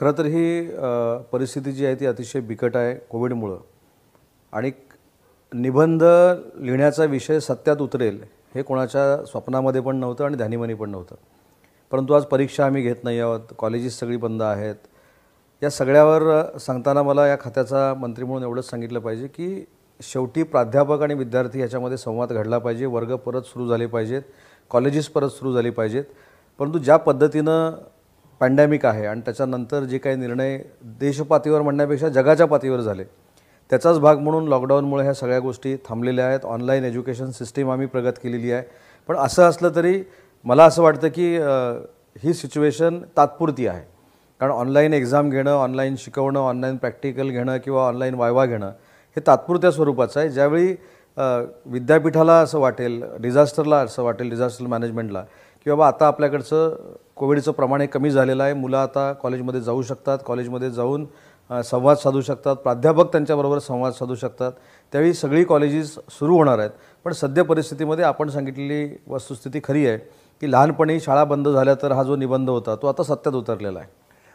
खरं तर ही परिस्थिती जी आहे ती अतिशय बिकट आहे कोविडमुळं आणि निबंध लिहिण्याचा विषय सत्यात उतरेल हे कोणाच्या स्वप्नामध्ये पण नव्हतं आणि ध्यानीमनी पण नव्हतं परंतु आज परीक्षा आम्ही घेत नाही आहोत कॉलेजेस सगळी बंद आहेत या सगळ्यावर सांगताना मला या खात्याचा मंत्री म्हणून एवढंच सांगितलं पाहिजे की शेवटी प्राध्यापक आणि विद्यार्थी ह्याच्यामध्ये संवाद घडला पाहिजे वर्ग परत सुरू झाले पाहिजेत कॉलेजेस परत सुरू झाली पाहिजेत परंतु ज्या पद्धतीनं पॅन्डेमिक आहे आणि त्याच्यानंतर जे काही निर्णय देशपातळीवर म्हणण्यापेक्षा जगाच्या पातळीवर झाले त्याचाच भाग म्हणून लॉकडाऊनमुळे ह्या सगळ्या गोष्टी थांबलेल्या आहेत ऑनलाईन एज्युकेशन सिस्टीम आम्ही प्रगत केलेली आहे पण असं असलं तरी मला असं वाटतं की ही सिच्युएशन तात्पुरती आहे कारण ऑनलाईन एक्झाम घेणं ऑनलाईन शिकवणं ऑनलाईन प्रॅक्टिकल घेणं किंवा ऑनलाईन वायवा घेणं हे तात्पुरत्या स्वरूपाचं आहे ज्यावेळी विद्यापीठाला असं वाटेल डिझास्टरला असं वाटेल डिझास्टर मॅनेजमेंटला की बाबा आता आपल्याकडचं कोविडचं प्रमाण हे कमी झालेलं आहे मुलं आता कॉलेजमध्ये जाऊ शकतात कॉलेजमध्ये जाऊन संवाद साधू शकतात प्राध्यापक त्यांच्याबरोबर संवाद साधू शकतात त्यावेळी सगळी कॉलेजेस सुरू होणार आहेत पण सध्या परिस्थितीमध्ये आपण सांगितलेली वस्तुस्थिती खरी आहे की लहानपणी शाळा बंद झाल्या तर हा जो निबंध होता तो आता सत्यात उतरलेला आहे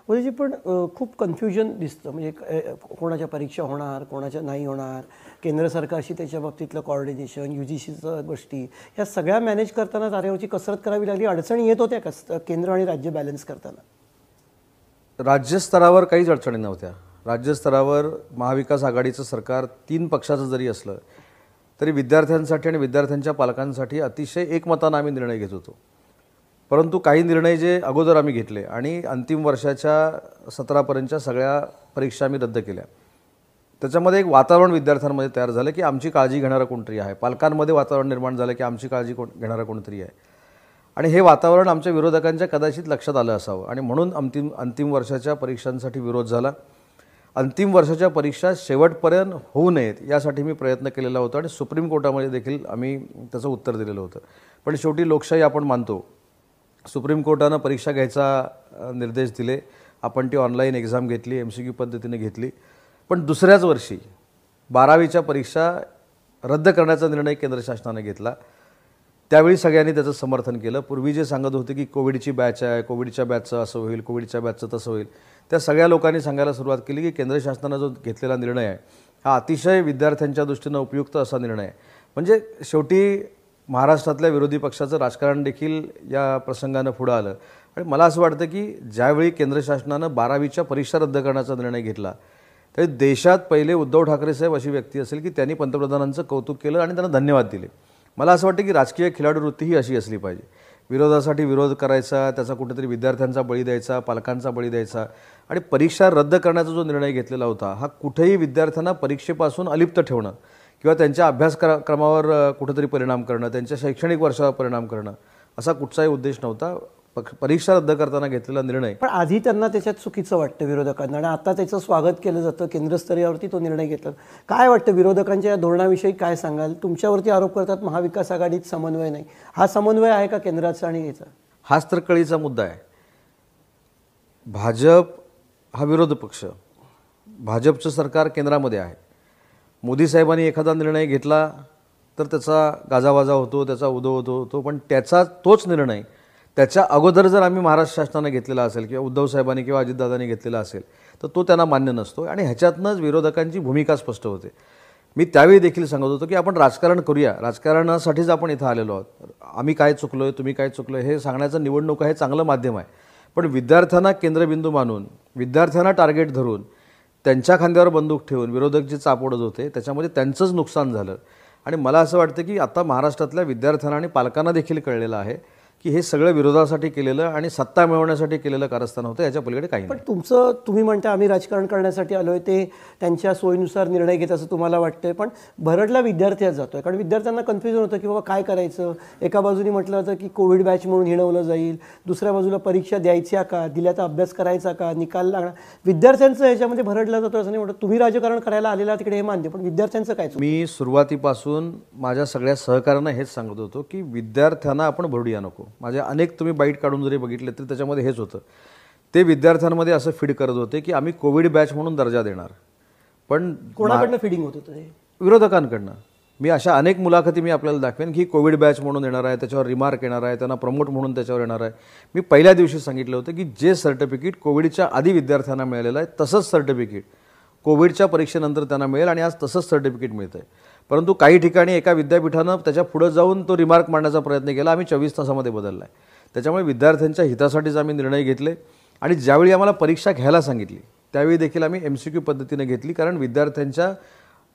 म्हणजे पण खूप कन्फ्युजन दिसतं म्हणजे कोणाच्या परीक्षा होणार कोणाच्या नाही होणार केंद्र सरकारशी त्याच्या बाबतीतलं कॉर्डिनेशन यू जी सीचं गोष्टी ह्या सगळ्या मॅनेज करताना तारेवरची कसरत करावी लागली अडचणी येत होत्या कस केंद्र आणि राज्य बॅलन्स करताना राज्यस्तरावर काहीच अडचणी नव्हत्या राज्यस्तरावर महाविकास आघाडीचं सरकार तीन पक्षाचं जरी असलं तरी विद्यार्थ्यांसाठी आणि विद्यार्थ्यांच्या पालकांसाठी अतिशय एकमतानं आम्ही निर्णय घेत होतो परंतु काही निर्णय जे अगोदर आम्ही घेतले आणि अंतिम वर्षाच्या सतरापर्यंतच्या सगळ्या परीक्षा आम्ही रद्द केल्या त्याच्यामध्ये एक वातावरण विद्यार्थ्यांमध्ये तयार झालं की आमची काळजी घेणारा कोणतरी आहे पालकांमध्ये वातावरण निर्माण झालं की आमची काळजी कोण घेणारा कोणतरी आहे आणि हे वातावरण आमच्या विरोधकांच्या कदाचित लक्षात आलं असावं आणि म्हणून अंतिम अंतिम वर्षाच्या परीक्षांसाठी विरोध झाला अंतिम वर्षाच्या परीक्षा शेवटपर्यंत होऊ नयेत यासाठी मी प्रयत्न केलेला होता आणि सुप्रीम कोर्टामध्ये देखील आम्ही त्याचं उत्तर दिलेलं होतं पण शेवटी लोकशाही आपण मानतो सुप्रीम कोर्टानं परीक्षा घ्यायचा निर्देश दिले आपण ती ऑनलाईन एक्झाम घेतली एम सी क्यू पद्धतीने घेतली पण दुसऱ्याच वर्षी बारावीच्या परीक्षा रद्द करण्याचा निर्णय केंद्र शासनाने घेतला त्यावेळी सगळ्यांनी त्याचं समर्थन केलं पूर्वी जे सांगत होते की कोविडची बॅच आहे कोविडच्या बॅचचं असं होईल कोविडच्या बॅचचं तसं होईल त्या सगळ्या लोकांनी सांगायला सुरुवात केली की केंद्र शासनानं जो घेतलेला निर्णय आहे हा अतिशय विद्यार्थ्यांच्या दृष्टीनं उपयुक्त असा निर्णय आहे म्हणजे शेवटी महाराष्ट्रातल्या विरोधी पक्षाचं राजकारण देखील या प्रसंगानं पुढं आलं आणि मला असं वाटतं की ज्यावेळी केंद्र शासनानं बारावीच्या परीक्षा रद्द करण्याचा निर्णय घेतला तरी देशात पहिले उद्धव ठाकरे साहेब अशी व्यक्ती असेल की त्यांनी पंतप्रधानांचं कौतुक केलं आणि त्यांना धन्यवाद दिले मला असं वाटतं की राजकीय खेळाडू वृत्ती ही अशी असली पाहिजे विरोधासाठी विरोध करायचा त्याचा कुठेतरी विद्यार्थ्यांचा बळी द्यायचा पालकांचा बळी द्यायचा आणि परीक्षा रद्द करण्याचा जो निर्णय घेतलेला होता हा कुठेही विद्यार्थ्यांना परीक्षेपासून अलिप्त ठेवणं किंवा त्यांच्या अभ्यासक्रमावर कुठंतरी परिणाम करणं त्यांच्या शैक्षणिक वर्षावर परिणाम करणं असा कुठचाही उद्देश नव्हता परीक्षा रद्द करताना घेतलेला निर्णय पण आधी त्यांना त्याच्यात चुकीचं वाटतं विरोधकांना आणि आता त्याचं स्वागत केलं जातं केंद्रस्तरीयावरती तो निर्णय घेतला काय वाटतं विरोधकांच्या या धोरणाविषयी काय सांगाल तुमच्यावरती आरोप करतात महाविकास आघाडीत समन्वय नाही हा समन्वय आहे का केंद्राचा आणि याचा हाच तर कळीचा मुद्दा आहे भाजप हा विरोध पक्ष भाजपचं सरकार केंद्रामध्ये आहे मोदी साहेबांनी एखादा निर्णय घेतला तर त्याचा गाजावाजा होतो त्याचा उदो होतो होतो पण त्याचा तोच निर्णय त्याच्या अगोदर जर आम्ही महाराष्ट्र शासनाने घेतलेला असेल किंवा उद्धव साहेबांनी किंवा अजितदादांनी घेतलेला असेल तर तो त्यांना मान्य नसतो आणि ह्याच्यातनंच विरोधकांची भूमिका स्पष्ट होते मी त्यावेळी देखील सांगत होतो की आपण राजकारण करूया राजकारणासाठीच आपण इथं आलेलो आहोत आम्ही काय चुकलो आहे तुम्ही काय चुकलो हे सांगण्याचं निवडणूक हे चांगलं माध्यम आहे पण विद्यार्थ्यांना केंद्रबिंदू मानून विद्यार्थ्यांना टार्गेट धरून त्यांच्या खांद्यावर बंदूक ठेवून विरोधक जे चापोडत होते त्याच्यामध्ये त्यांचंच नुकसान झालं आणि मला असं वाटतं की आता महाराष्ट्रातल्या विद्यार्थ्यांना आणि पालकांना देखील कळलेलं आहे की हे सगळं विरोधासाठी केलेलं आणि सत्ता मिळवण्यासाठी केलेलं कारस्थान होतं याच्या पलीकडे काही पण तुमचं तुम्ही म्हणता आम्ही राजकारण करण्यासाठी आलो आहे ते त्यांच्या सोयीनुसार निर्णय घेत असं तुम्हाला वाटतंय पण भरडला विद्यार्थी जातो आहे कारण विद्यार्थ्यांना कन्फ्युजन होतं की बाबा काय करायचं एका बाजूने म्हटलं होतं की कोविड बॅच म्हणून हिणवलं जाईल दुसऱ्या बाजूला परीक्षा द्यायच्या का दिल्याचा अभ्यास करायचा का निकाल लागणार विद्यार्थ्यांचं ह्याच्यामध्ये भरडला जातो असं नाही म्हणतं तुम्ही राजकारण करायला आलेला तिकडे हे मानते पण विद्यार्थ्यांचं काय मी सुरुवातीपासून माझ्या सगळ्या सहकाऱ्यांना हेच सांगत होतो की विद्यार्थ्यांना आपण भरडूया नको माझे अनेक तुम्ही बाईट काढून जरी बघितले तरी त्याच्यामध्ये हेच होतं ते विद्यार्थ्यांमध्ये असं फीड करत होते की आम्ही कोविड बॅच म्हणून दर्जा देणार पण कोणाकडनं फिडिंग होत होतं विरोधकांकडनं मी अशा अनेक मुलाखती मी आपल्याला दाखवेन की कोविड बॅच म्हणून येणार आहे त्याच्यावर रिमार्क येणार आहे त्यांना प्रमोट म्हणून त्याच्यावर येणार आहे मी पहिल्या दिवशी सांगितलं होतं की जे सर्टिफिकेट कोविडच्या आधी विद्यार्थ्यांना मिळालेलं आहे तसंच सर्टिफिकेट कोविडच्या परीक्षेनंतर त्यांना मिळेल आणि आज तसंच सर्टिफिकेट मिळतं आहे परंतु काही ठिकाणी एका विद्यापीठानं त्याच्या पुढं जाऊन तो रिमार्क मांडण्याचा प्रयत्न केला आम्ही चोवीस तासामध्ये बदलला आहे त्याच्यामुळे विद्यार्थ्यांच्या हितासाठीच आम्ही निर्णय घेतले आणि ज्यावेळी आम्हाला परीक्षा घ्यायला सांगितली त्यावेळी देखील आम्ही एम सी क्यू पद्धतीने घेतली कारण विद्यार्थ्यांच्या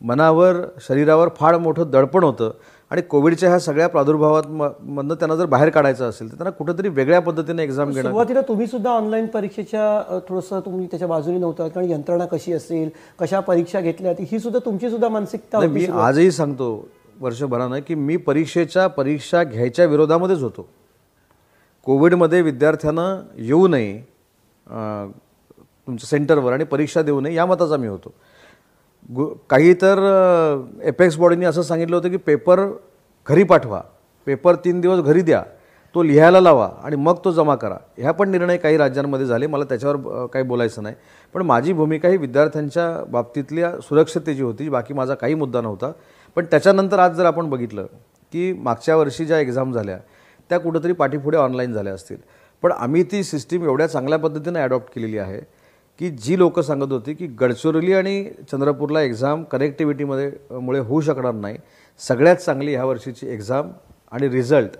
मनावर शरीरावर फार मोठं दडपण होतं आणि कोविडच्या ह्या सगळ्या प्रादुर्भावात मधनं त्यांना जर बाहेर काढायचं असेल तर त्यांना कुठेतरी वेगळ्या पद्धतीने एक्झाम घेणं सुरुवातीला तुम्ही सुद्धा ऑनलाईन परीक्षेच्या थोडंसं तुम्ही त्याच्या बाजूने नव्हता कारण यंत्रणा कशी असेल कशा परीक्षा घेतल्या ही सुद्धा तुमची सुद्धा मानसिकता मी आजही सांगतो वर्षभरानं की मी परीक्षेच्या परीक्षा घ्यायच्या विरोधामध्येच होतो कोविडमध्ये विद्यार्थ्यांना येऊ नये तुमच्या सेंटरवर आणि परीक्षा देऊ नये या मताचा मी होतो गु काही तर एपेक्स बॉडीनी असं सांगितलं होतं की पेपर घरी पाठवा पेपर तीन दिवस घरी द्या तो लिहायला लावा आणि मग तो जमा करा ह्या पण निर्णय काही राज्यांमध्ये झाले मला त्याच्यावर काही बोलायचं नाही पण माझी भूमिका ही विद्यार्थ्यांच्या बाबतीतल्या सुरक्षतेची होती बाकी माझा काही मुद्दा नव्हता पण त्याच्यानंतर आज जर आपण बघितलं की मागच्या वर्षी ज्या एक्झाम झाल्या त्या कुठंतरी पाठीपुढे ऑनलाईन झाल्या असतील पण आम्ही ती सिस्टीम एवढ्या चांगल्या पद्धतीनं ॲडॉप्ट केलेली आहे की जी लोकं सांगत होती की गडचिरोली आणि चंद्रपूरला एक्झाम कनेक्टिव्हिटीमध्ये मुळे होऊ शकणार नाही सगळ्यात चांगली ह्या वर्षीची एक्झाम आणि रिझल्ट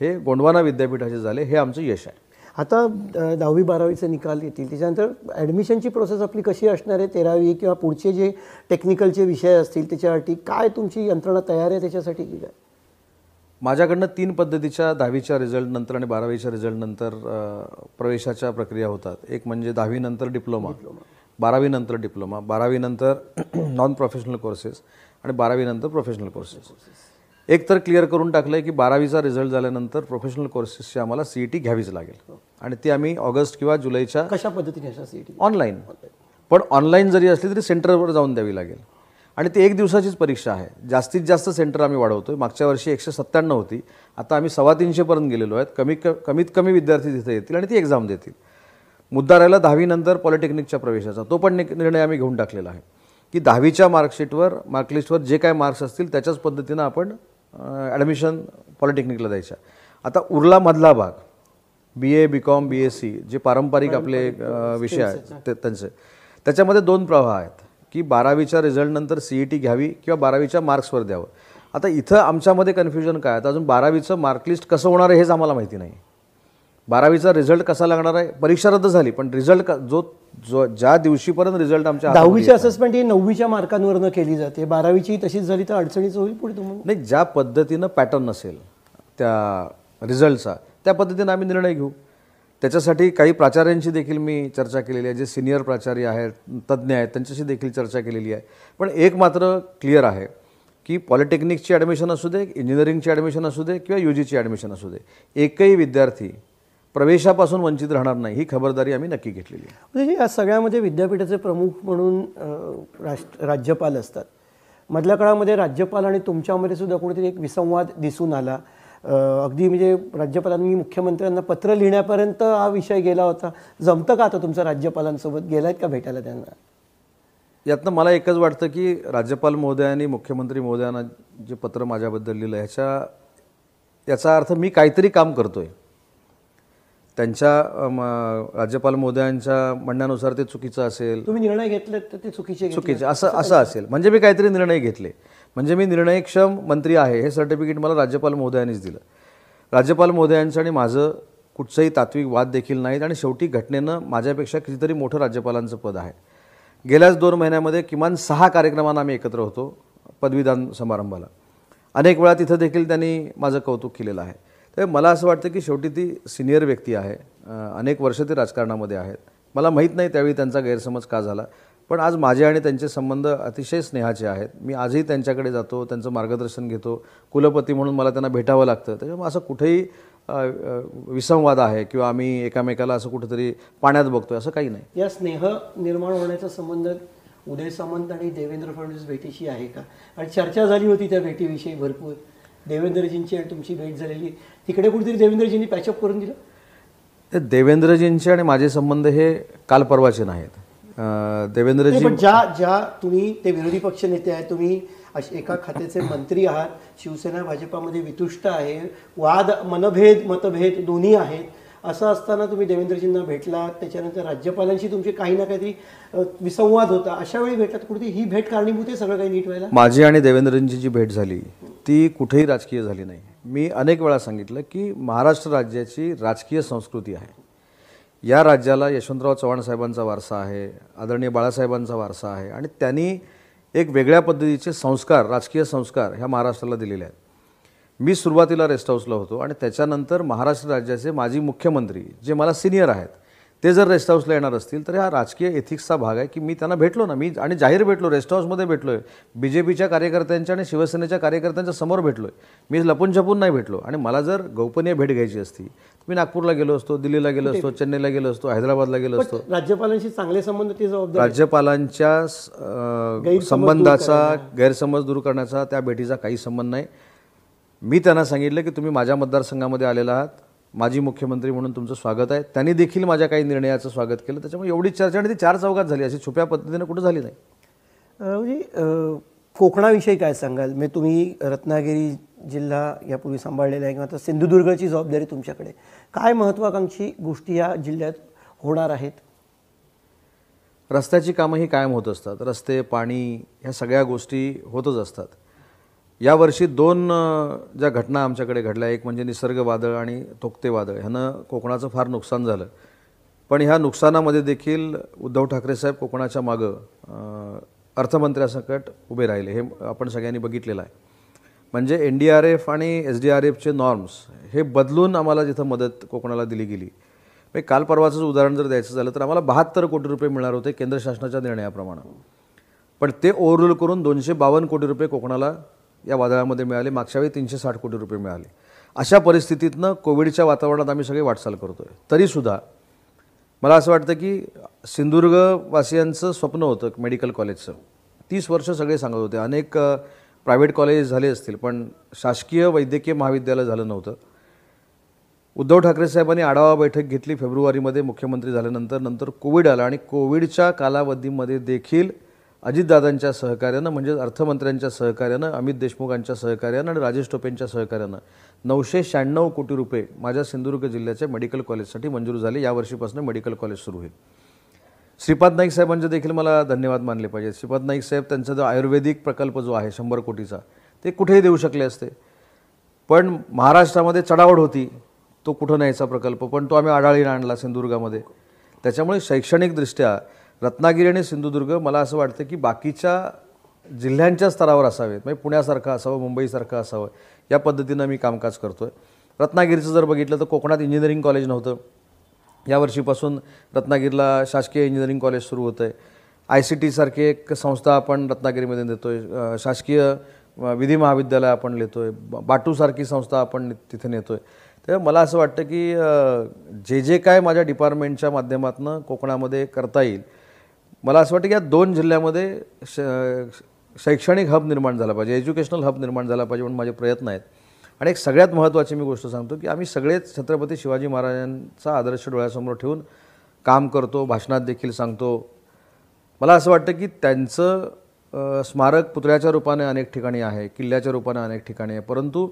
हे गोंडवाना विद्यापीठाचे झाले हे आमचं यश आहे आता दहावी बारावीचे निकाल येतील त्याच्यानंतर ॲडमिशनची प्रोसेस आपली कशी असणार आहे तेरावी किंवा पुढचे जे टेक्निकलचे विषय असतील त्याच्यासाठी काय तुमची यंत्रणा तयार आहे त्याच्यासाठी की काय माझ्याकडनं तीन पद्धतीच्या दहावीच्या रिझल्टनंतर आणि बारावीच्या रिझल्टनंतर प्रवेशाच्या प्रक्रिया होतात एक म्हणजे दहावीनंतर डिप्लोमा बारावीनंतर डिप्लोमा बारावीनंतर नॉन प्रोफेशनल कोर्सेस आणि बारावीनंतर प्रोफेशनल कोर्सेस एक तर क्लिअर करून टाकलं आहे की बारावीचा रिझल्ट झाल्यानंतर प्रोफेशनल कोर्सेसची आम्हाला सी ई टी घ्यावीच लागेल हो. आणि ती आम्ही ऑगस्ट किंवा जुलैच्या कशा पद्धतीने ऑनलाईन e पण ऑनलाईन जरी असली तरी सेंटरवर जाऊन द्यावी लागेल आणि ती एक दिवसाचीच परीक्षा आहे जास्तीत जास्त सेंटर आम्ही वाढवतो आहे मागच्या वर्षी एकशे सत्त्याण्णव होती आता आम्ही सव्वा तीनशेपर्यंत गेलेलो आहेत कमी क कमीत कमी विद्यार्थी तिथे येतील आणि ती एक्झाम देतील मुद्दा राहिला दहावीनंतर पॉलिटेक्निकच्या प्रवेशाचा तो पण निर्णय आम्ही घेऊन टाकलेला आहे की दहावीच्या मार्कशीटवर मार्कलिस्टवर जे काय मार्क्स असतील त्याच्याच पद्धतीनं आपण ॲडमिशन पॉलिटेक्निकला द्यायच्या आता उरला मधला भाग B A B com B S C जे पारंपरिक आपले विषय आहेत ते त्यांचे त्याच्यामध्ये दोन प्रवाह आहेत की बारावीच्या रिझल्टनंतर सी ई टी घ्यावी किंवा बारावीच्या मार्क्सवर द्यावं आता इथं आमच्यामध्ये कन्फ्युजन काय आता अजून बारावीचं मार्कलिस्ट कसं होणार आहे हेच आम्हाला माहिती नाही बारावीचा रिझल्ट कसा लागणार आहे परीक्षा रद्द झाली पण रिझल्ट जो जो ज्या दिवशीपर्यंत रिझल्ट आमच्या दहावीची असेसमेंट ही नववीच्या मार्कांवरनं केली जाते बारावीची तशीच झाली तर अडचणीच होईल पुढे तुम्हाला नाही ज्या पद्धतीनं पॅटर्न असेल त्या रिझल्टचा त्या पद्धतीनं आम्ही निर्णय घेऊ त्याच्यासाठी काही प्राचार्यांशी देखील मी चर्चा केलेली आहे जे सिनियर प्राचार्य आहेत तज्ज्ञ आहेत त्यांच्याशी देखील चर्चा केलेली आहे पण एक मात्र क्लिअर आहे की पॉलिटेक्निकची ॲडमिशन असू दे इंजिनिअरिंगची ॲडमिशन असू दे किंवा यू जीची ॲडमिशन असू दे एकही विद्यार्थी प्रवेशापासून वंचित राहणार नाही ही खबरदारी आम्ही नक्की घेतलेली आहे म्हणजे या सगळ्यामध्ये म्हणजे विद्यापीठाचे प्रमुख म्हणून राष्ट्र राज्यपाल असतात मधल्या काळामध्ये राज्यपाल आणि तुमच्यामध्ये सुद्धा कोणीतरी एक विसंवाद दिसून आला अगदी म्हणजे राज्यपालांनी मुख्यमंत्र्यांना पत्र लिहिण्यापर्यंत हा विषय गेला होता जमतं का आता तुमचं राज्यपालांसोबत गेलायत का भेटायला त्यांना यातनं मला एकच वाटतं की राज्यपाल महोदयांनी मुख्यमंत्री महोदयांना जे पत्र माझ्याबद्दल लिहिलं ह्याच्या याचा अर्थ मी काहीतरी काम करतोय त्यांच्या राज्यपाल महोदयांच्या म्हणण्यानुसार ते चुकीचं असेल तुम्ही निर्णय घेतले तर ते चुकीचे चुकीचे असं असं असेल म्हणजे मी काहीतरी निर्णय घेतले म्हणजे मी निर्णयक्षम मंत्री आहे हे सर्टिफिकेट मला राज्यपाल महोदयांनीच दिलं राज्यपाल महोदयांचं आणि माझं कुठचंही तात्विक वाद देखील नाहीत आणि शेवटी घटनेनं माझ्यापेक्षा कितीतरी मोठं राज्यपालांचं पद आहे गेल्याच दोन महिन्यामध्ये किमान सहा कार्यक्रमांना आम्ही एकत्र होतो पदवीदान समारंभाला अनेक वेळा तिथं देखील त्यांनी माझं कौतुक केलेलं आहे तर मला असं वाटतं की शेवटी ती सिनियर व्यक्ती आहे अनेक वर्ष ते राजकारणामध्ये आहेत मला माहीत नाही त्यावेळी त्यांचा गैरसमज का झाला पण आज माझे आणि त्यांचे संबंध अतिशय स्नेहाचे आहेत मी आजही त्यांच्याकडे जातो त्यांचं मार्गदर्शन घेतो कुलपती म्हणून मला त्यांना भेटावं लागतं त्याच्यामुळे असं कुठेही विसंवाद आहे किंवा आम्ही एकामेकाला असं कुठेतरी पाण्यात बघतोय असं काही नाही या स्नेह निर्माण होण्याचा संबंध उदय सामंत आणि देवेंद्र फडणवीस भेटीशी आहे का आणि चर्चा झाली होती त्या भेटीविषयी भरपूर देवेंद्रजींची आणि तुमची भेट झालेली तिकडे कुठेतरी देवेंद्रजींनी पॅचअप करून दिलं ते देवेंद्रजींचे आणि माझे संबंध हे काल परवाचे नाहीत देवेंद्रजी ज्या ज्या तुम्ही ते विरोधी पक्ष नेते आहे तुम्ही एका खात्याचे मंत्री आहात शिवसेना भाजपामध्ये वितुष्ट आहे वाद मनभेद मतभेद दोन्ही आहेत असं असताना तुम्ही देवेंद्रजींना भेटलात त्याच्यानंतर राज्यपालांशी तुमचे काही ना काहीतरी विसंवाद होता अशा वेळी भेटत कुठे ही भेट कारणीभूत आहे सगळं काही नीट व्हायला माझी आणि देवेंद्रजींची जी भेट झाली ती कुठेही राजकीय झाली नाही मी अनेक वेळा सांगितलं की महाराष्ट्र राज्याची राजकीय संस्कृती आहे या राज्याला यशवंतराव चव्हाण साहेबांचा वारसा आहे आदरणीय बाळासाहेबांचा वारसा आहे आणि त्यांनी एक वेगळ्या पद्धतीचे संस्कार राजकीय संस्कार ह्या महाराष्ट्राला दिलेले आहेत मी सुरुवातीला रेस्ट हाऊसला होतो आणि त्याच्यानंतर महाराष्ट्र राज्याचे माजी मुख्यमंत्री जे मला सिनियर आहेत ते जर रेस्ट हाऊसला येणार असतील तर हा राजकीय एथिक्सचा भाग आहे की मी त्यांना भेटलो ना मी आणि जाहीर भेटलो रेस्ट हाऊसमध्ये भेटलो आहे बी जे पीच्या कार्यकर्त्यांच्या आणि शिवसेनेच्या कार्यकर्त्यांच्या समोर भेटलो आहे मी लपून छपून नाही भेटलो आणि मला जर गोपनीय भेट घ्यायची असती मी नागपूरला गेलो असतो दिल्लीला गेलो असतो चेन्नईला गेलो असतो हैदराबादला गेलो असतो राज्यपालांशी चांगले संबंध ती जबाबदारी राज्यपालांच्या संबंधाचा गैरसमज दूर करण्याचा त्या भेटीचा काही संबंध नाही मी त्यांना सांगितलं की तुम्ही माझ्या मतदारसंघामध्ये आलेला आहात माजी मुख्यमंत्री म्हणून तुमचं स्वागत आहे त्यांनी देखील माझ्या काही निर्णयाचं स्वागत केलं त्याच्यामुळे एवढी चर्चा आणि ती चार चौकात झाली अशी छुप्या पद्धतीनं कुठं झाली नाही म्हणजे कोकणाविषयी काय सांगाल मी म्हणजे तुम्ही रत्नागिरी जिल्हा यापूर्वी सांभाळलेला आहे किंवा आता सिंधुदुर्गची जबाबदारी तुमच्याकडे काय महत्त्वाकांक्षी गोष्टी या जिल्ह्यात होणार आहेत रस्त्याची कामं ही कायम होत असतात रस्ते पाणी ह्या सगळ्या गोष्टी होतच असतात यावर्षी दोन ज्या घटना आमच्याकडे घडल्या एक म्हणजे निसर्ग वादळ आणि तोक्ते वादळ ह्यानं कोकणाचं फार नुकसान झालं पण ह्या नुकसानामध्ये देखील उद्धव ठाकरे साहेब कोकणाच्या मागं अर्थमंत्र्यासकट उभे राहिले हे आपण सगळ्यांनी बघितलेलं आहे म्हणजे एन डी आर एफ आणि एस डी आर एफचे नॉर्म्स हे बदलून आम्हाला जिथं मदत कोकणाला दिली गेली म्हणजे काल परवाचंच उदाहरण जर द्यायचं झालं तर आम्हाला बहात्तर कोटी रुपये मिळणार होते केंद्र शासनाच्या निर्णयाप्रमाणे पण ते ओव्हरऑल करून दोनशे बावन्न कोटी रुपये कोकणाला या वादळामध्ये मिळाले मागच्या वेळी तीनशे साठ कोटी रुपये मिळाले अशा परिस्थितीतनं कोविडच्या वातावरणात आम्ही सगळे वाटचाल करतो आहे तरीसुद्धा मला असं वाटतं की सिंधुदुर्गवासियांचं स्वप्न होतं मेडिकल कॉलेजचं तीस वर्ष सगळे सांगत होते अनेक प्रायव्हेट कॉलेज झाले असतील पण शासकीय वैद्यकीय महाविद्यालय झालं नव्हतं उद्धव ठाकरे साहेबांनी आढावा बैठक घेतली फेब्रुवारीमध्ये मुख्यमंत्री झाल्यानंतर नंतर कोविड आला आणि कोविडच्या कालावधीमध्ये देखील अजितदादांच्या सहकार्यानं म्हणजेच अर्थमंत्र्यांच्या सहकार्यानं अमित देशमुखांच्या सहकार्यानं आणि राजेश टोपेंच्या सहकार्यानं नऊशे शहाण्णव कोटी रुपये माझ्या सिंधुदुर्ग जिल्ह्याच्या मेडिकल कॉलेजसाठी मंजूर झाले यावर्षीपासून मेडिकल कॉलेज सुरू होईल श्रीपाद नाईक साहेबांचे देखील मला धन्यवाद मानले पाहिजे श्रीपाद नाईक साहेब त्यांचा जो आयुर्वेदिक प्रकल्प जो आहे शंभर कोटीचा ते कुठेही देऊ शकले असते पण महाराष्ट्रामध्ये चढावड होती तो कुठं न्यायचा प्रकल्प पण तो आम्ही आढाळीला आणला सिंधुदुर्गामध्ये त्याच्यामुळे शैक्षणिकदृष्ट्या रत्नागिरी आणि सिंधुदुर्ग मला असं वाटतं की बाकीच्या जिल्ह्यांच्या स्तरावर असावेत म्हणजे पुण्यासारखं असावं मुंबईसारखं असावं या पद्धतीनं मी कामकाज करतो आहे रत्नागिरीचं जर बघितलं तर कोकणात इंजिनिअरिंग कॉलेज नव्हतं यावर्षीपासून रत्नागिरीला शासकीय इंजिनिअरिंग कॉलेज सुरू होतं आहे आय सी सारखी एक संस्था आपण रत्नागिरीमध्ये देतो आहे शासकीय विधी महाविद्यालय आपण नेतो आहे बाटूसारखी संस्था आपण तिथे नेतो आहे तर मला असं वाटतं की जे जे काय माझ्या डिपार्टमेंटच्या माध्यमातून कोकणामध्ये करता येईल मला असं वाटतं की या दोन जिल्ह्यामध्ये श शैक्षणिक हब निर्माण झाला पाहिजे एज्युकेशनल हब निर्माण झाला पाहिजे म्हणून माझे प्रयत्न आहेत आणि एक सगळ्यात महत्त्वाची मी गोष्ट सांगतो की आम्ही सगळेच छत्रपती शिवाजी महाराजांचा आदर्श डोळ्यासमोर ठेवून काम करतो भाषणात देखील सांगतो मला असं वाटतं की त्यांचं स्मारक पुतळ्याच्या रूपाने अनेक ठिकाणी आहे किल्ल्याच्या रूपाने अनेक ठिकाणी आहे परंतु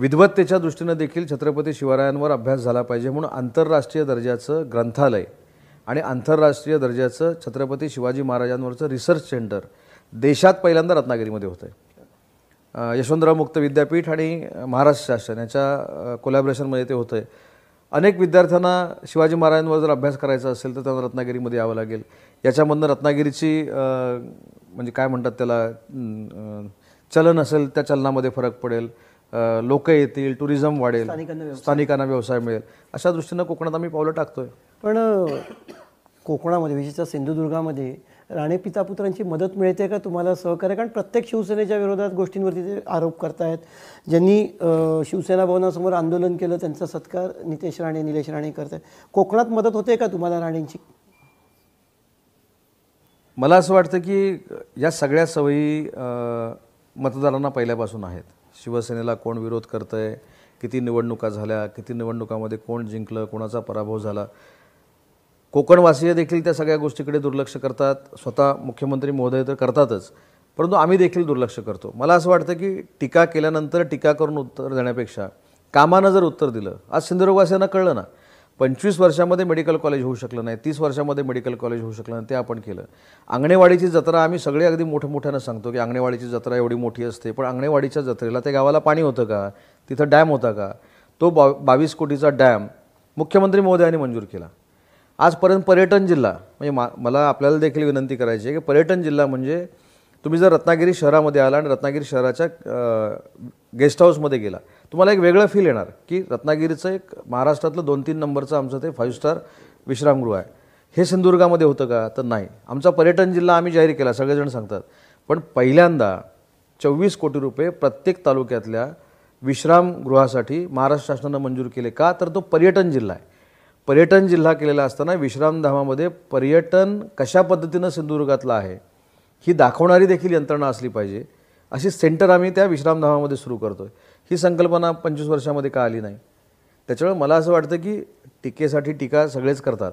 विद्वत्तेच्या दृष्टीनं देखील छत्रपती शिवरायांवर अभ्यास झाला पाहिजे म्हणून आंतरराष्ट्रीय दर्जाचं ग्रंथालय आणि आंतरराष्ट्रीय दर्जाचं छत्रपती शिवाजी महाराजांवरचं रिसर्च सेंटर देशात पहिल्यांदा रत्नागिरीमध्ये होतं आहे यशवंतराव मुक्त विद्यापीठ आणि महाराष्ट्र शासन याच्या कोलॅबरेशनमध्ये ते होतं अनेक विद्यार्थ्यांना शिवाजी महाराजांवर जर अभ्यास करायचा असेल तर त्यांना रत्नागिरीमध्ये यावं लागेल याच्यामधनं रत्नागिरीची म्हणजे काय म्हणतात त्याला चलन असेल त्या चलनामध्ये फरक पडेल लोक येतील टुरिझम वाढेल स्थानिकांना व्यवसाय मिळेल अशा दृष्टीनं कोकणात आम्ही पावलं टाकतोय पण कोकणामध्ये विशेषतः सिंधुदुर्गामध्ये राणे पितापुत्रांची मदत मिळते का तुम्हाला सहकार्य कारण प्रत्येक शिवसेनेच्या विरोधात गोष्टींवरती ते आरोप करतायत ज्यांनी शिवसेना भवनासमोर आंदोलन केलं त्यांचा सत्कार नितेश राणे निलेश राणे करत कोकणात मदत होते का तुम्हाला राणेंची मला असं वाटतं की या सगळ्या सवयी मतदारांना पहिल्यापासून आहेत शिवसेनेला कोण विरोध करतं आहे किती निवडणुका झाल्या किती निवडणुकामध्ये कोण जिंकलं कोणाचा पराभव झाला कोकणवासीय देखील त्या सगळ्या गोष्टीकडे दुर्लक्ष करतात स्वतः मुख्यमंत्री महोदय तर करतातच परंतु आम्ही देखील दुर्लक्ष करतो मला असं वाटतं की टीका केल्यानंतर टीका करून उत्तर देण्यापेक्षा कामानं जर उत्तर दिलं आज सिंधुदुर्गवासियांना कळलं ना पंचवीस वर्षामध्ये मेडिकल कॉलेज होऊ शकलं नाही तीस वर्षामध्ये मेडिकल कॉलेज होऊ शकलं नाही ते आपण केलं अंगणेवाडीची जत्रा आम्ही सगळे अगदी मोठमोठ्यानं सांगतो की अंगणेवाडीची जत्रा एवढी मोठी असते पण अंगणेवाडीच्या जत्रेला त्या गावाला पाणी होतं का तिथं डॅम होता का तो बा बावीस कोटीचा डॅम मुख्यमंत्री महोदयांनी मंजूर केला आजपर्यंत पर्यटन जिल्हा म्हणजे मा मला आपल्याला देखील विनंती करायची आहे की पर्यटन जिल्हा म्हणजे तुम्ही जर रत्नागिरी शहरामध्ये आला आणि रत्नागिरी शहराच्या गेस्ट हाऊसमध्ये गेला तुम्हाला एक वेगळं फील येणार की रत्नागिरीचं एक महाराष्ट्रातलं दोन तीन नंबरचं आमचं ते फाईव्ह स्टार विश्रामगृह आहे हे सिंधुदुर्गामध्ये होतं का तर नाही आमचा पर्यटन जिल्हा आम्ही जाहीर केला सगळेजण सांगतात पण पहिल्यांदा चोवीस कोटी रुपये प्रत्येक तालुक्यातल्या विश्रामगृहासाठी महाराष्ट्र शासनानं मंजूर केले का तर तो पर्यटन जिल्हा आहे पर्यटन जिल्हा केलेला असताना विश्रामधामामध्ये पर्यटन कशा पद्धतीनं सिंधुदुर्गातलं आहे ही दाखवणारी देखील यंत्रणा असली पाहिजे अशी सेंटर आम्ही त्या विश्रामधामामध्ये सुरू करतो आहे ही संकल्पना पंचवीस वर्षामध्ये का आली नाही त्याच्यामुळे मला असं वाटतं की टीकेसाठी टीका सगळेच करतात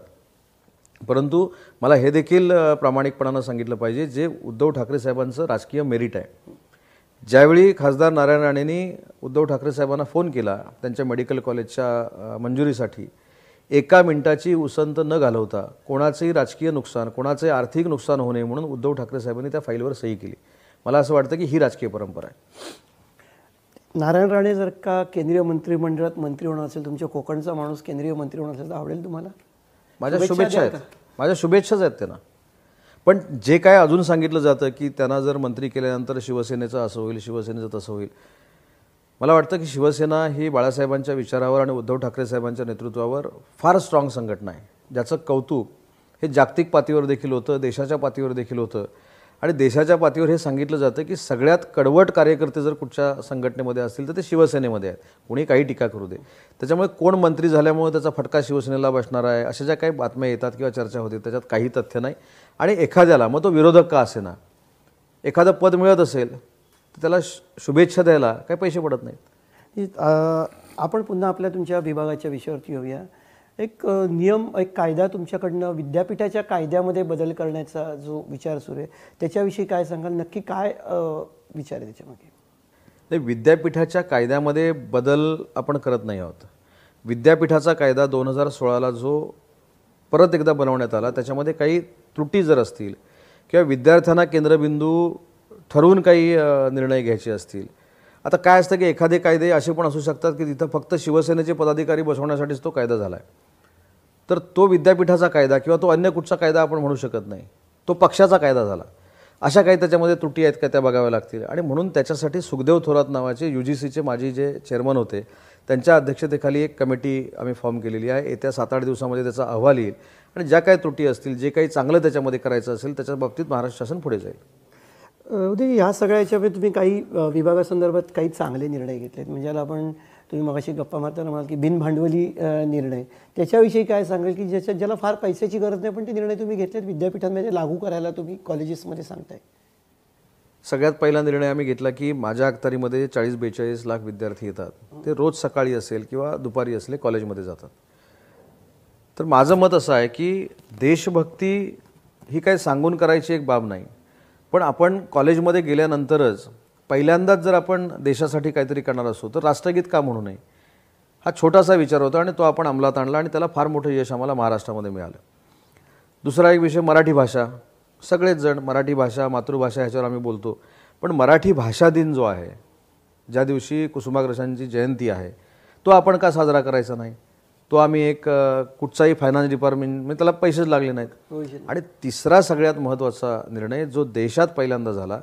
परंतु मला हे देखील प्रामाणिकपणानं सांगितलं पाहिजे जे उद्धव ठाकरे साहेबांचं राजकीय मेरिट आहे ज्यावेळी खासदार नारायण राणेंनी उद्धव ठाकरे साहेबांना फोन केला त्यांच्या मेडिकल कॉलेजच्या मंजुरीसाठी एका मिनिटाची उसंत न घालवता कोणाचेही राजकीय नुकसान कोणाचे आर्थिक नुकसान होऊ नये म्हणून उद्धव ठाकरे साहेबांनी त्या फाईलवर सही केली मला असं वाटतं की ही राजकीय परंपरा आहे नारायण राणे जर का केंद्रीय मंत्रिमंडळात मंत्री होणार असेल तुमच्या कोकणचा माणूस केंद्रीय मंत्री होणार असेल तर आवडेल तुम्हाला माझ्या शुभेच्छा आहेत माझ्या शुभेच्छाच आहेत त्यांना पण जे काय अजून सांगितलं जातं की त्यांना जर मंत्री केल्यानंतर शिवसेनेचं असं होईल शिवसेनेचं तसं होईल मला वाटतं की शिवसेना ही बाळासाहेबांच्या विचारावर आणि उद्धव ठाकरे साहेबांच्या नेतृत्वावर फार स्ट्रॉंग संघटना आहे ज्याचं कौतुक हे जागतिक पातळीवर देखील होतं देशाच्या पातळीवर देखील होतं आणि देशाच्या पातळीवर हे सांगितलं जातं की सगळ्यात कडवट कार्यकर्ते जर कुठच्या संघटनेमध्ये असतील तर ते शिवसेनेमध्ये आहेत कोणी काही टीका करू दे त्याच्यामुळे कोण मंत्री झाल्यामुळे त्याचा फटका शिवसेनेला बसणार आहे अशा ज्या काही बातम्या येतात किंवा चर्चा होते त्याच्यात काही तथ्य नाही आणि एखाद्याला मग तो विरोधक का असेना एखादं पद मिळत असेल तर त्याला शुभेच्छा द्यायला काही पैसे पडत नाहीत आपण पुन्हा आपल्या तुमच्या विभागाच्या विषयावरती येऊया एक नियम एक कायदा तुमच्याकडनं विद्यापीठाच्या कायद्यामध्ये बदल करण्याचा जो विचार सुरू आहे त्याच्याविषयी काय सांगाल नक्की काय विचार आहे त्याच्यामध्ये नाही विद्यापीठाच्या कायद्यामध्ये बदल आपण करत नाही आहोत विद्यापीठाचा कायदा दोन हजार सोळाला जो परत एकदा बनवण्यात आला त्याच्यामध्ये काही त्रुटी जर असतील किंवा विद्यार्थ्यांना केंद्रबिंदू ठरवून काही निर्णय घ्यायचे असतील आता काय असतं की एखादे कायदे असे पण असू शकतात की तिथं फक्त शिवसेनेचे पदाधिकारी बसवण्यासाठीच तो कायदा झाला आहे तर तो विद्यापीठाचा कायदा किंवा तो अन्य कुठचा कायदा आपण म्हणू शकत नाही तो पक्षाचा कायदा झाला अशा काही त्याच्यामध्ये त्रुटी आहेत का त्या बघाव्या लागतील आणि म्हणून त्याच्यासाठी सुखदेव थोरात नावाचे यू जी सीचे माजी जे चेअरमन होते त्यांच्या अध्यक्षतेखाली एक कमिटी आम्ही फॉर्म केलेली आहे येत्या सात आठ दिवसामध्ये त्याचा अहवाल येईल आणि ज्या काही त्रुटी असतील जे काही चांगलं त्याच्यामध्ये करायचं असेल त्याच्या बाबतीत महाराष्ट्र शासन पुढे जाईल उदय ह्या सगळ्याच्या तुम्ही काही विभागासंदर्भात काही चांगले निर्णय घेतलेत म्हणजे आपण तुम्ही मगाशी गप्पा मारताना म्हणाल की बिनभांडवली निर्णय त्याच्याविषयी काय सांगाल की ज्याच्या ज्याला फार पैशाची गरज नाही पण ते निर्णय तुम्ही घेतलेत विद्यापीठांमध्ये लागू करायला तुम्ही कॉलेजेसमध्ये सांगताय सगळ्यात पहिला निर्णय आम्ही घेतला की माझ्या अखतारीमध्ये चाळीस बेचाळीस लाख विद्यार्थी येतात ते रोज सकाळी असेल किंवा दुपारी असले कॉलेजमध्ये जातात तर माझं मत असं आहे की देशभक्ती ही काही सांगून करायची एक बाब नाही पण आपण कॉलेजमध्ये गेल्यानंतरच पहिल्यांदाच जर आपण देशासाठी काहीतरी करणार असू तर राष्ट्रगीत का म्हणू नये हा छोटासा विचार होता आणि तो आपण अंमलात आणला आणि त्याला फार मोठं यश आम्हाला महाराष्ट्रामध्ये मिळालं दुसरा एक विषय मराठी भाषा सगळेच जण मराठी भाषा मातृभाषा ह्याच्यावर आम्ही बोलतो पण मराठी भाषा दिन जो आहे ज्या दिवशी कुसुमाग्रशांची जयंती आहे तो आपण का साजरा करायचा नाही तो आम्ही एक कुठचाही फायनान्स डिपार्टमेंट म्हणजे त्याला पैसेच लागले नाहीत आणि तिसरा सगळ्यात महत्त्वाचा निर्णय जो देशात पहिल्यांदा झाला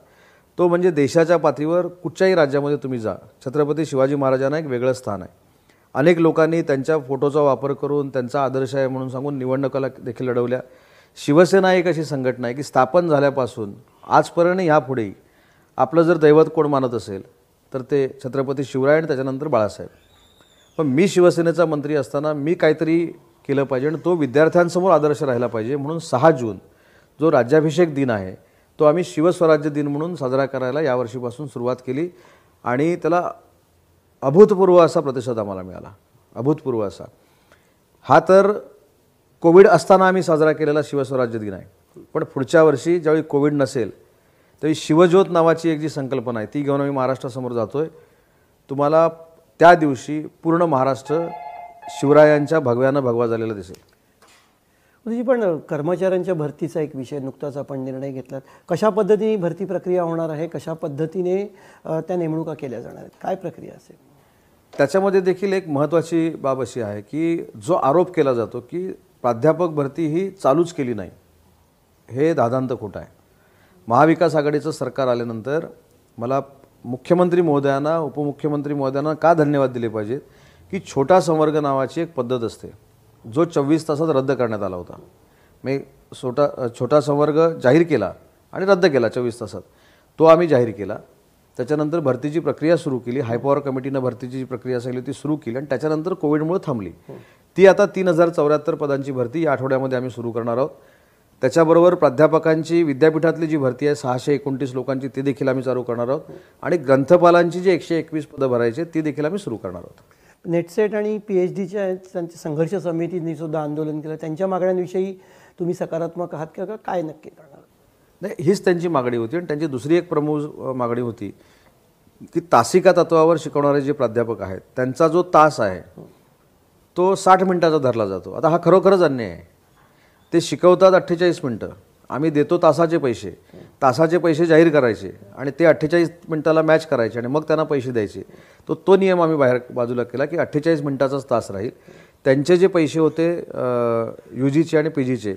तो म्हणजे देशाच्या पातळीवर कुठच्याही राज्यामध्ये तुम्ही जा छत्रपती शिवाजी महाराजांना एक वेगळं स्थान आहे अनेक लोकांनी त्यांच्या फोटोचा वापर करून त्यांचा आदर्श आहे म्हणून सांगून निवडणुकाला देखील लढवल्या शिवसेना एक अशी संघटना आहे की स्थापन झाल्यापासून आजपर्यंत ह्यापुढे आपलं जर दैवत कोण मानत असेल तर ते छत्रपती शिवराय आणि त्याच्यानंतर बाळासाहेब पण मी शिवसेनेचा मंत्री असताना मी काहीतरी केलं पाहिजे आणि तो विद्यार्थ्यांसमोर आदर्श राहिला पाहिजे म्हणून सहा जून जो राज्याभिषेक दिन आहे तो आम्ही शिवस्वराज्य दिन म्हणून साजरा करायला यावर्षीपासून सुरुवात केली आणि त्याला अभूतपूर्व असा प्रतिसाद आम्हाला मिळाला अभूतपूर्व असा हा तर कोविड असताना आम्ही साजरा केलेला शिवस्वराज्य दिन आहे पण पुढच्या वर्षी ज्यावेळी कोविड नसेल त्यावेळी शिवज्योत नावाची एक जी संकल्पना आहे ती घेऊन आम्ही महाराष्ट्रासमोर जातो आहे तुम्हाला त्या दिवशी पूर्ण महाराष्ट्र शिवरायांच्या भगव्यानं भगवा झालेला दिसेल म्हणजे पण कर्मचाऱ्यांच्या भरतीचा एक विषय नुकताच आपण निर्णय घेतला कशा पद्धतीने भरती प्रक्रिया होणार आहे कशा पद्धतीने त्या नेमणुका केल्या जाणार आहेत काय प्रक्रिया असेल त्याच्यामध्ये देखील एक महत्त्वाची बाब अशी आहे की जो आरोप केला जातो की प्राध्यापक भरती ही चालूच केली नाही हे दादांत खोटं आहे महाविकास आघाडीचं सरकार आल्यानंतर मला मुख्यमंत्री महोदयांना उपमुख्यमंत्री महोदयांना का धन्यवाद दिले पाहिजेत की छोटा संवर्ग नावाची एक पद्धत असते जो चोवीस तासात रद्द करण्यात आला होता मी छोटा छोटा संवर्ग जाहीर केला आणि रद्द केला चोवीस तासात तो आम्ही जाहीर केला त्याच्यानंतर भरतीची प्रक्रिया सुरू केली हायपॉवर कमिटीनं भरतीची जी प्रक्रिया सांगली ती सुरू केली आणि त्याच्यानंतर कोविडमुळे थांबली ती आता तीन हजार चौऱ्याहत्तर पदांची भरती या आठवड्यामध्ये आम्ही सुरू करणार आहोत त्याच्याबरोबर प्राध्यापकांची विद्यापीठातली जी भरती आहे सहाशे एकोणतीस लोकांची ती देखील आम्ही चालू करणार आहोत आणि ग्रंथपालांची जी एकशे एकवीस पदं भरायचे ती देखील आम्ही सुरू करणार आहोत नेटसेट आणि पी एच डीच्या त्यांच्या संघर्ष समितींनी सुद्धा आंदोलन केलं त्यांच्या मागण्यांविषयी तुम्ही सकारात्मक आहात का काय नक्की करणार नाही हीच त्यांची मागणी होती आणि त्यांची दुसरी एक प्रमुख मागणी होती की तासिका तत्वावर शिकवणारे जे प्राध्यापक आहेत त्यांचा जो तास आहे तो साठ मिनिटाचा धरला जातो आता हा खरोखरच अन्याय आहे ते शिकवतात अठ्ठेचाळीस मिनटं आम्ही देतो तासाचे पैसे तासाचे पैसे जाहीर करायचे आणि ते अठ्ठेचाळीस मिनटाला मॅच करायचे आणि मग त्यांना पैसे द्यायचे तो तो नियम आम्ही बाहेर बाजूला केला की अठ्ठेचाळीस मिनटाचाच तास राहील त्यांचे जे पैसे होते यू जीचे आणि पी जीचे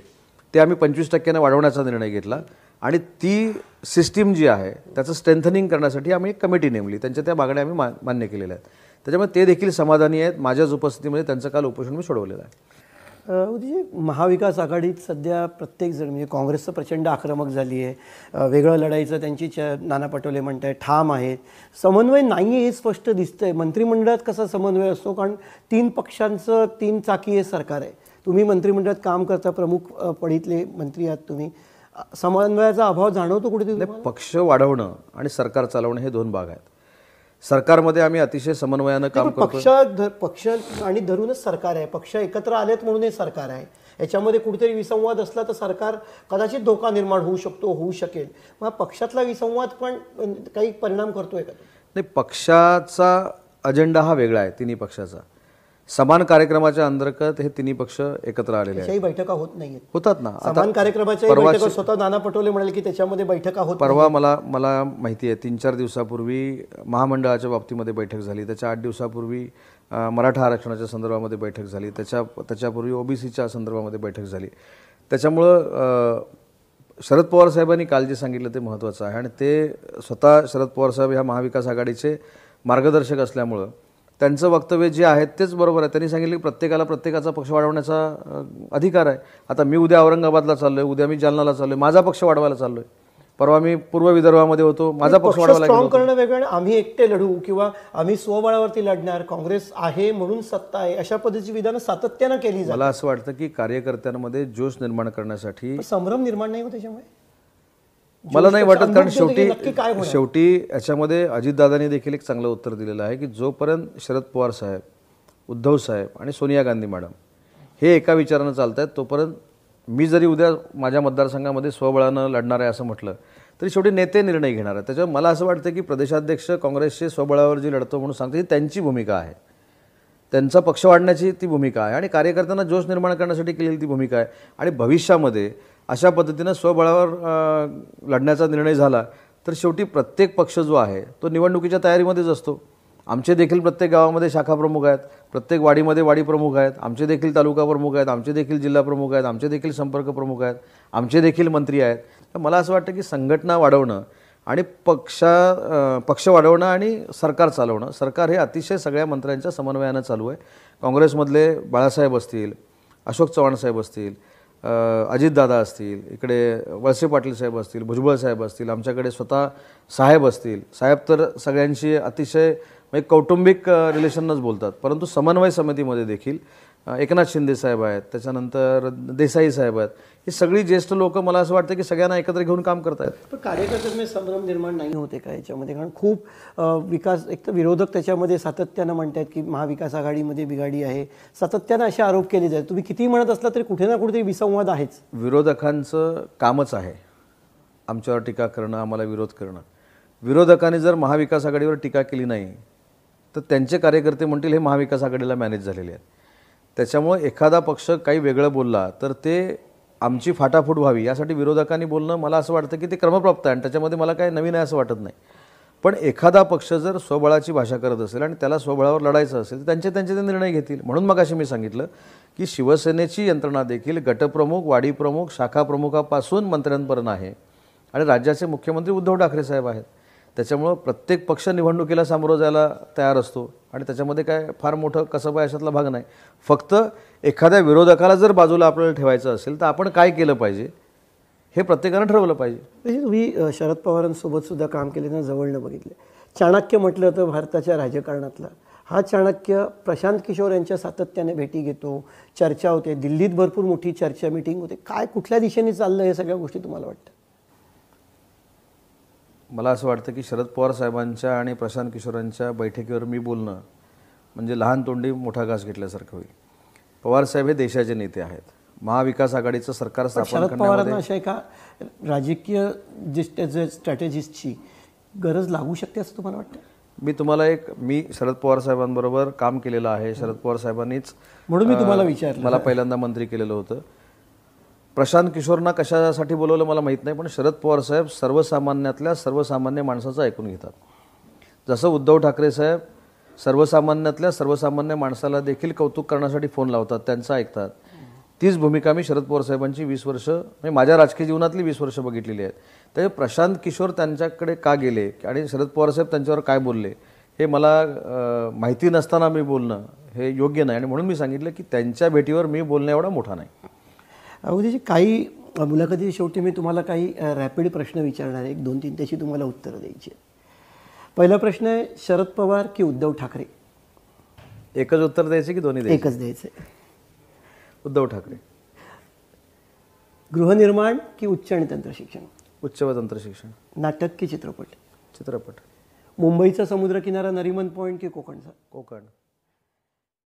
ते आम्ही पंचवीस टक्क्याने वाढवण्याचा निर्णय घेतला आणि ती सिस्टीम जी आहे त्याचं स्ट्रेंथनिंग करण्यासाठी आम्ही एक कमिटी नेमली त्यांच्या त्या मागण्या आम्ही मान्य केलेल्या आहेत त्याच्यामुळे ते देखील समाधानी आहेत माझ्याच उपस्थितीमध्ये त्यांचं काल उपोषण मी सोडवलेलं आहे उद्या महाविकास आघाडीत सध्या प्रत्येकजण म्हणजे काँग्रेसचं प्रचंड आक्रमक झाली आहे वेगळं लढायचं त्यांची च नाना पटोले म्हणत आहे ठाम आहेत समन्वय नाही आहे हे स्पष्ट दिसतं आहे मंत्रिमंडळात कसा समन्वय असतो कारण तीन पक्षांचं तीन चाकी हे सरकार आहे तुम्ही मंत्रिमंडळात काम करता प्रमुख पडीतले मंत्री आहात तुम्ही समन्वयाचा अभाव जाणवतो कुठे पक्ष वाढवणं आणि सरकार चालवणं हे दोन भाग आहेत सरकारमध्ये आम्ही अतिशय समन्वयानं काम करतो पक्ष पक्ष आणि धरूनच सरकार आहे पक्ष एकत्र आलेत म्हणून हे सरकार आहे याच्यामध्ये कुठेतरी विसंवाद असला तर सरकार कदाचित धोका निर्माण होऊ शकतो होऊ शकेल मग पक्षातला विसंवाद पण काही परिणाम करतोय का नाही पक्षाचा अजेंडा हा वेगळा आहे तिन्ही पक्षाचा समान कार्यक्रमाच्या अंतर्गत हे तिन्ही पक्ष एकत्र आलेले आहेत बैठका होत नाही होतात ना समान कार्यक्रमाच्या स्वतः नाना पटोले म्हणाले की त्याच्यामध्ये बैठका होत परवा मला मला माहिती आहे तीन चार दिवसापूर्वी महामंडळाच्या बाबतीमध्ये बैठक झाली त्याच्या आठ दिवसापूर्वी मराठा आरक्षणाच्या संदर्भामध्ये बैठक झाली त्याच्या त्याच्यापूर्वी ओबीसीच्या संदर्भामध्ये बैठक झाली त्याच्यामुळं शरद पवार साहेबांनी काल जे सांगितलं ते महत्त्वाचं आहे आणि ते स्वतः शरद पवार साहेब ह्या महाविकास आघाडीचे मार्गदर्शक असल्यामुळं त्यांचं वक्तव्य जे आहे तेच बरोबर आहे त्यांनी सांगितलं की प्रत्येकाला प्रत्येकाचा पक्ष वाढवण्याचा अधिकार आहे आता मी उद्या औरंगाबादला चाललोय उद्या मी जालनाला चाललोय माझा पक्ष वाढवायला चाललोय परवा मी पूर्व विदर्भामध्ये होतो माझा पक्ष वाढवायला करणं वेगळं आम्ही एकटे लढू किंवा आम्ही स्वबळावरती लढणार काँग्रेस आहे म्हणून सत्ता आहे अशा पद्धतीची विधानं सातत्यानं केली मला असं वाटतं की कार्यकर्त्यांमध्ये जोश निर्माण करण्यासाठी संभ्रम निर्माण नाही हो त्याच्यामुळे मला नाही वाटत कारण शेवटी म्हणजे शेवटी याच्यामध्ये अजितदादांनी देखील एक चांगलं उत्तर दिलेलं आहे की जोपर्यंत शरद पवार साहेब उद्धव साहेब आणि सोनिया गांधी मॅडम हे एका विचारानं चालत आहेत तोपर्यंत मी जरी उद्या माझ्या मतदारसंघामध्ये स्वबळानं लढणार आहे असं म्हटलं तरी शेवटी नेते निर्णय घेणार आहेत त्याच्यावर मला असं वाटतं की प्रदेशाध्यक्ष काँग्रेसचे स्वबळावर जी लढतो म्हणून सांगते ही त्यांची भूमिका आहे त्यांचा पक्ष वाढण्याची ती भूमिका आहे आणि कार्यकर्त्यांना जोश निर्माण करण्यासाठी केलेली ती भूमिका आहे आणि भविष्यामध्ये अशा पद्धतीनं स्वबळावर लढण्याचा निर्णय झाला तर शेवटी प्रत्येक पक्ष जो आहे तो निवडणुकीच्या तयारीमध्येच असतो आमचे देखील प्रत्येक गावामध्ये शाखा प्रमुख आहेत प्रत्येक वाडीमध्ये वाडी प्रमुख आहेत आमचे देखील तालुका प्रमुख आहेत आमचे देखील जिल्हा प्रमुख आहेत आमचे देखील संपर्क प्रमुख आहेत आमचे देखील मंत्री आहेत तर मला असं वाटतं की संघटना वाढवणं आणि पक्षा पक्ष वाढवणं आणि सरकार चालवणं सरकार हे अतिशय सगळ्या मंत्र्यांच्या समन्वयानं चालू आहे काँग्रेसमधले बाळासाहेब असतील अशोक चव्हाण साहेब असतील अजितदादा असतील इकडे वळसे पाटील साहेब असतील भुजबळ साहेब असतील आमच्याकडे स्वतः साहेब असतील साहेब तर सगळ्यांशी अतिशय म्हणजे कौटुंबिक रिलेशनच बोलतात परंतु समन्वय समितीमध्ये देखील एकनाथ शिंदे साहेब आहेत त्याच्यानंतर देसाई साहेब आहेत हे सगळी ज्येष्ठ लोक मला असं वाटतं की सगळ्यांना एकत्र घेऊन काम करत आहेत पण कार्यकर्त्यांमध्ये म्हणजे संभ्रम निर्माण नाही होते का याच्यामध्ये कारण खूप विकास एक तर विरोधक त्याच्यामध्ये सातत्यानं म्हणतात की महाविकास आघाडीमध्ये बिघाडी आहे सातत्यानं असे आरोप केले जातात तुम्ही किती म्हणत असला तरी कुठे ना कुठेतरी विसंवाद आहेच विरोधकांचं कामच आहे आमच्यावर टीका करणं आम्हाला विरोध करणं विरोधकांनी जर महाविकास आघाडीवर टीका केली नाही तर त्यांचे कार्यकर्ते म्हणतील हे महाविकास आघाडीला मॅनेज झालेले आहेत त्याच्यामुळे एखादा पक्ष काही वेगळं बोलला तर ते आमची फाटाफूट व्हावी यासाठी विरोधकांनी बोलणं मला असं वाटतं की ते क्रमप्राप्त आहे आणि त्याच्यामध्ये मला काही नवीन आहे असं वाटत नाही पण एखादा पक्ष जर स्वबळाची भाषा करत असेल आणि त्याला स्वबळावर लढायचं असेल तर त्यांचे त्यांचे ते निर्णय घेतील म्हणून मग मी सांगितलं की शिवसेनेची यंत्रणा देखील गटप्रमुख वाडीप्रमुख शाखाप्रमुखापासून मंत्र्यांपर्यंत आहे आणि राज्याचे मुख्यमंत्री उद्धव ठाकरे साहेब आहेत त्याच्यामुळं प्रत्येक पक्ष निवडणुकीला सामोरं जायला तयार असतो आणि त्याच्यामध्ये काय फार मोठं कसं पाय अशातला भाग नाही फक्त एखाद्या विरोधकाला जर बाजूला आपल्याला ठेवायचं असेल तर आपण काय केलं पाहिजे हे प्रत्येकानं ठरवलं पाहिजे तुम्ही शरद पवारांसोबतसुद्धा सुद्धा काम केलेलं जवळनं बघितलं चाणक्य म्हटलं तर भारताच्या राजकारणातला हा चाणक्य प्रशांत किशोर यांच्या सातत्याने भेटी घेतो चर्चा होते दिल्लीत भरपूर मोठी चर्चा मिटिंग होते काय कुठल्या दिशेने चाललं हे सगळ्या गोष्टी तुम्हाला वाटतं मला असं वाटतं की शरद पवार साहेबांच्या आणि प्रशांत किशोरांच्या बैठकीवर मी बोलणं म्हणजे लहान तोंडी मोठा घास घेतल्यासारखं होईल पवार साहेब हे देशाचे नेते आहेत महाविकास आघाडीचं सरकार स्थापन पवार अशा एका राजकीय जे स्ट्रॅटेजिस्टची गरज लागू शकते असं तुम्हाला वाटतं मी तुम्हाला एक मी शरद पवार साहेबांबरोबर काम केलेलं आहे शरद पवार साहेबांनीच म्हणून मी तुम्हाला विचार मला पहिल्यांदा मंत्री केलेलं होतं प्रशांत किशोरना कशासाठी बोलवलं मला माहीत नाही पण शरद पवार साहेब सर्वसामान्यातल्या सर्वसामान्य माणसाचं ऐकून घेतात जसं उद्धव ठाकरे साहेब सर्वसामान्यातल्या सर्वसामान्य माणसाला देखील कौतुक करण्यासाठी फोन लावतात त्यांचं ऐकतात तीच भूमिका मी शरद पवार साहेबांची वीस वर्ष म्हणजे माझ्या राजकीय जीवनातली वीस वर्ष बघितलेली आहेत त्याचे प्रशांत किशोर त्यांच्याकडे का गेले आणि शरद पवार साहेब त्यांच्यावर काय बोलले हे मला माहिती नसताना मी बोलणं हे योग्य नाही आणि म्हणून मी सांगितलं की त्यांच्या भेटीवर मी बोलण्या एवढा मोठा नाही अगोदरची काही मुलाखती शेवटी मी तुम्हाला काही रॅपिड प्रश्न विचारणार आहे एक दोन तीन त्याची तुम्हाला उत्तरं द्यायची पहिला प्रश्न आहे शरद पवार की उद्धव ठाकरे एकच उत्तर द्यायचं की दोन्ही एकच द्यायचं उद्धव ठाकरे गृहनिर्माण की उच्च आणि तंत्र शिक्षण उच्च व तंत्र शिक्षण नाटक की चित्रपट चित्रपट मुंबईचा समुद्रकिनारा नरिमन पॉईंट की कोकणचा कोकण